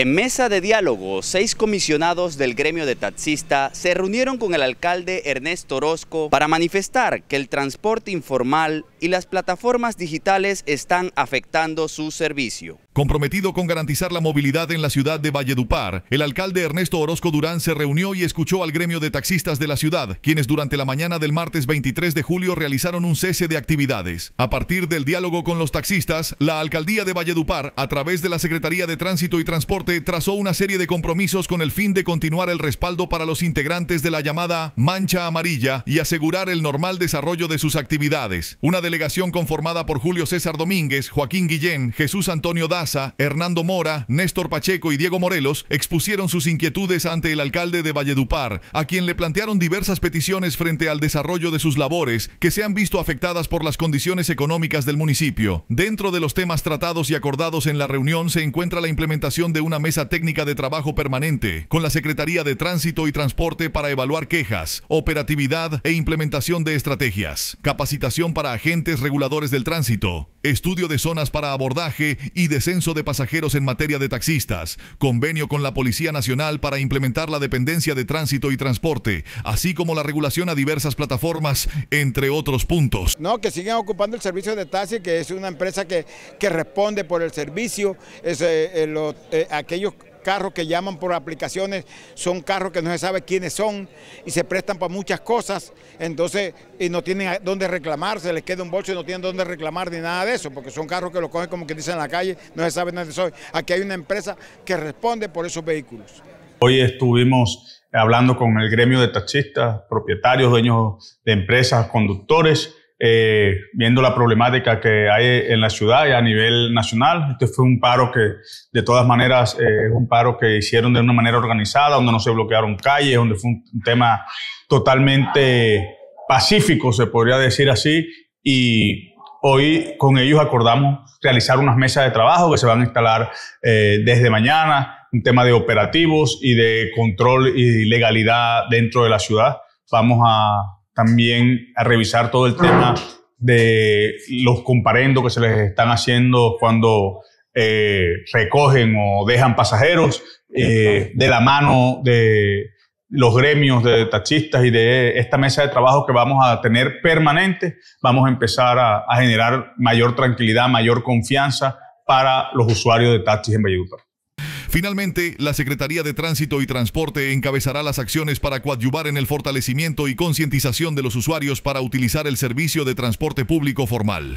En mesa de diálogo, seis comisionados del gremio de taxista se reunieron con el alcalde Ernesto Orozco para manifestar que el transporte informal y las plataformas digitales están afectando su servicio. Comprometido con garantizar la movilidad en la ciudad de Valledupar, el alcalde Ernesto Orozco Durán se reunió y escuchó al gremio de taxistas de la ciudad, quienes durante la mañana del martes 23 de julio realizaron un cese de actividades. A partir del diálogo con los taxistas, la alcaldía de Valledupar, a través de la Secretaría de Tránsito y Transporte, trazó una serie de compromisos con el fin de continuar el respaldo para los integrantes de la llamada Mancha Amarilla y asegurar el normal desarrollo de sus actividades. Una delegación conformada por Julio César Domínguez, Joaquín Guillén, Jesús Antonio Das, Hernando Mora, Néstor Pacheco y Diego Morelos expusieron sus inquietudes ante el alcalde de Valledupar, a quien le plantearon diversas peticiones frente al desarrollo de sus labores que se han visto afectadas por las condiciones económicas del municipio. Dentro de los temas tratados y acordados en la reunión se encuentra la implementación de una mesa técnica de trabajo permanente con la Secretaría de Tránsito y Transporte para evaluar quejas, operatividad e implementación de estrategias, capacitación para agentes reguladores del tránsito, estudio de zonas para abordaje y de de pasajeros en materia de taxistas, convenio con la Policía Nacional para implementar la dependencia de tránsito y transporte, así como la regulación a diversas plataformas, entre otros puntos. No, que sigan ocupando el servicio de taxi, que es una empresa que, que responde por el servicio, es, eh, eh, eh, aquellos carros que llaman por aplicaciones, son carros que no se sabe quiénes son y se prestan para muchas cosas, entonces y no tienen dónde reclamar, se les queda un bolso y no tienen dónde reclamar ni nada de eso, porque son carros que los cogen como que dicen en la calle, no se sabe dónde son. Aquí hay una empresa que responde por esos vehículos. Hoy estuvimos hablando con el gremio de taxistas, propietarios, dueños de empresas, conductores eh, viendo la problemática que hay en la ciudad y a nivel nacional. Este fue un paro que, de todas maneras, es eh, un paro que hicieron de una manera organizada, donde no se bloquearon calles, donde fue un tema totalmente pacífico, se podría decir así, y hoy con ellos acordamos realizar unas mesas de trabajo que se van a instalar eh, desde mañana, un tema de operativos y de control y legalidad dentro de la ciudad. Vamos a también a revisar todo el tema de los comparendos que se les están haciendo cuando eh, recogen o dejan pasajeros eh, de la mano de los gremios de taxistas y de esta mesa de trabajo que vamos a tener permanente, vamos a empezar a, generar mayor tranquilidad, mayor confianza para los usuarios de taxis en Valledupar. Finalmente, la Secretaría de Tránsito y Transporte encabezará las acciones para coadyuvar en el fortalecimiento y concientización de los usuarios para utilizar el servicio de transporte público formal.